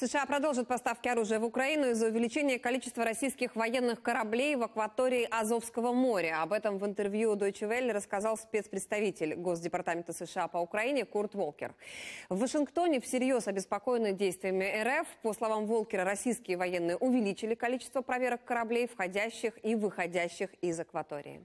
США продолжат поставки оружия в Украину из-за увеличения количества российских военных кораблей в акватории Азовского моря. Об этом в интервью Deutsche Welle рассказал спецпредставитель Госдепартамента США по Украине Курт Волкер. В Вашингтоне всерьез обеспокоены действиями РФ. По словам Волкера, российские военные увеличили количество проверок кораблей, входящих и выходящих из акватории.